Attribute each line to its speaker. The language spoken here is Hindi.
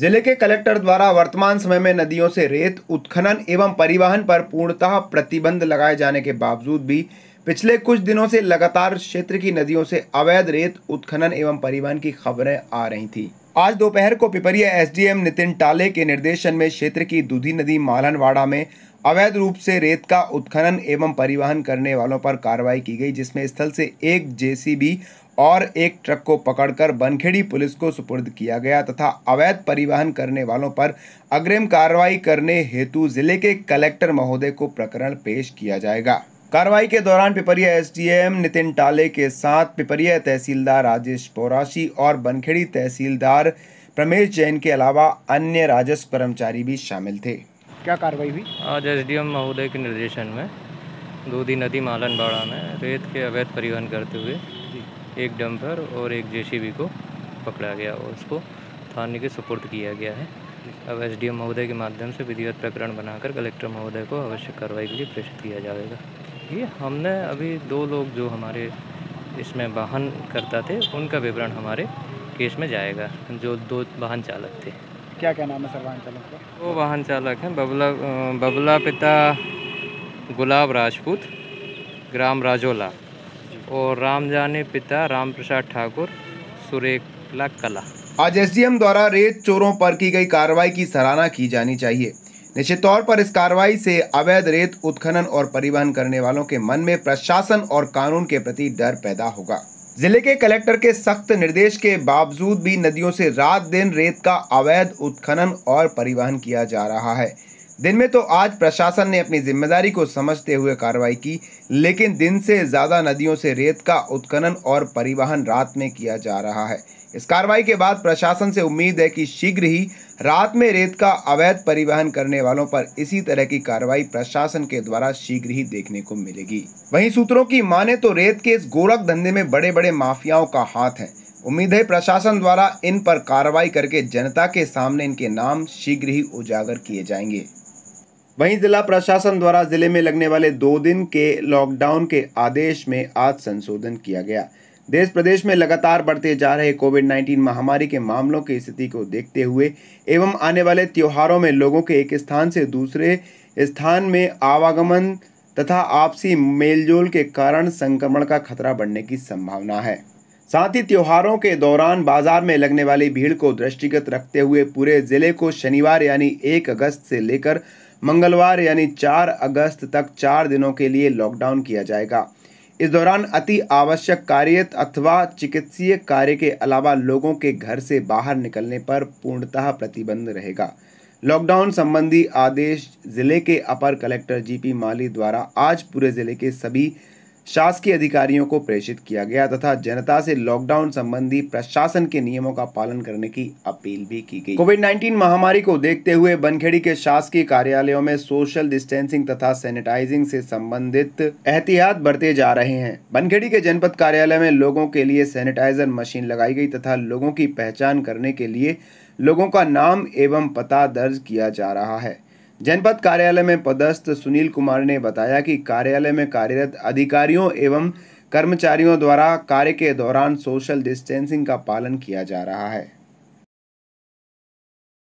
Speaker 1: जिले के कलेक्टर द्वारा वर्तमान समय में नदियों से रेत उत्खनन एवं परिवहन पर पूर्णतः प्रतिबंध लगाए जाने के बावजूद भी पिछले कुछ दिनों से लगातार क्षेत्र की नदियों से अवैध रेत उत्खनन एवं परिवहन की खबरें आ रही थी आज दोपहर को पिपरिया एसडीएम नितिन टाले के निर्देशन में क्षेत्र की दूधी नदी मालनवाड़ा में अवैध रूप से रेत का उत्खनन एवं परिवहन करने वालों पर कार्रवाई की गई जिसमें स्थल से एक जेसीबी और एक ट्रक को पकड़कर बनखेड़ी पुलिस को सुपुर्द किया गया तथा अवैध परिवहन करने वालों पर अग्रिम कार्रवाई करने हेतु जिले के कलेक्टर महोदय को प्रकरण पेश किया जाएगा कार्रवाई के दौरान पिपरिया एसडीएम नितिन टाले के साथ पिपरिया तहसीलदार राजेश पौराशी और बनखेड़ी तहसीलदार प्रमेश जैन के अलावा अन्य राजस्व कर्मचारी भी शामिल थे
Speaker 2: क्या कार्रवाई हुई आज एसडीएम महोदय के निर्देशन में दूधी नदी मालनबाड़ा में रेत के अवैध परिवहन करते हुए एक डंपर और एक जेसीबी को पकड़ा गया और उसको थाने के सुपुर्द किया गया है अब एस महोदय के माध्यम से विधिवत प्रकरण बनाकर कलेक्टर महोदय को आवश्यक कार्रवाई के लिए प्रेषित किया जाएगा ये हमने अभी दो लोग जो हमारे इसमें वाहन करता थे उनका विवरण हमारे केस में जाएगा जो दो वाहन चालक थे
Speaker 1: क्या क्या नाम है सर वाहन चालक
Speaker 2: का वो वाहन चालक हैं बबला बबला पिता गुलाब राजपूत ग्राम राजोला और राम जाने पिता राम प्रसाद ठाकुर सुरेखला कला
Speaker 1: आज एस द्वारा रेत चोरों पर की गई कार्रवाई की सराहना की जानी चाहिए निश्चित तौर पर इस कार्रवाई से अवैध रेत उत्खनन और परिवहन करने वालों के मन में प्रशासन और कानून के प्रति डर पैदा होगा जिले के कलेक्टर के सख्त निर्देश के बावजूद भी नदियों से रात दिन रेत का अवैध उत्खनन और परिवहन किया जा रहा है दिन में तो आज प्रशासन ने अपनी जिम्मेदारी को समझते हुए कार्रवाई की लेकिन दिन से ज़्यादा नदियों से रेत का उत्खनन और परिवहन रात में किया जा रहा है इस कार्रवाई के बाद प्रशासन से उम्मीद है कि शीघ्र ही रात में रेत का अवैध परिवहन करने वालों पर इसी तरह की कार्रवाई प्रशासन के द्वारा शीघ्र ही देखने को मिलेगी वहीं सूत्रों की माने तो रेत के इस गोरख धंधे में बड़े बड़े माफियाओं का हाथ है उम्मीद है प्रशासन द्वारा इन पर कार्रवाई करके जनता के सामने इनके नाम शीघ्र ही उजागर किए जाएंगे वहीं जिला प्रशासन द्वारा जिले में लगने वाले दो दिन के लॉकडाउन के आदेश में आज संशोधन किया गया देश प्रदेश में लगातार बढ़ते जा रहे कोविड 19 महामारी के मामलों की स्थिति को देखते हुए एवं आने वाले त्योहारों में लोगों के एक स्थान से दूसरे स्थान में आवागमन तथा आपसी मेलजोल के कारण संक्रमण का खतरा बढ़ने की संभावना है साथ ही त्योहारों के दौरान बाजार में लगने वाली भीड़ को दृष्टिगत रखते हुए पूरे जिले को शनिवार यानी एक अगस्त से लेकर मंगलवार यानी 4 अगस्त तक चार दिनों के लिए लॉकडाउन किया जाएगा इस दौरान अति आवश्यक कार्य अथवा चिकित्सीय कार्य के अलावा लोगों के घर से बाहर निकलने पर पूर्णतः प्रतिबंध रहेगा लॉकडाउन संबंधी आदेश जिले के अपर कलेक्टर जीपी माली द्वारा आज पूरे जिले के सभी शासकीय अधिकारियों को प्रेषित किया गया तथा जनता से लॉकडाउन संबंधी प्रशासन के नियमों का पालन करने की अपील भी की गई कोविड 19 महामारी को देखते हुए बनखेड़ी के शासकीय कार्यालयों में सोशल डिस्टेंसिंग तथा सैनिटाइजिंग से संबंधित एहतियात बरते जा रहे हैं बनखेड़ी के जनपद कार्यालय में लोगों के लिए सैनिटाइजर मशीन लगाई गई तथा लोगों की पहचान करने के लिए लोगों का नाम एवं पता दर्ज किया जा रहा है जनपद कार्यालय में पदस्थ सुनील कुमार ने बताया कि कार्यालय में कार्यरत अधिकारियों एवं कर्मचारियों द्वारा कार्य के दौरान सोशल डिस्टेंसिंग का पालन किया जा रहा है